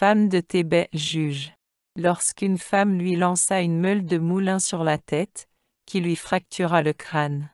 femme de Thébet juge. Lorsqu'une femme lui lança une meule de moulin sur la tête, qui lui fractura le crâne.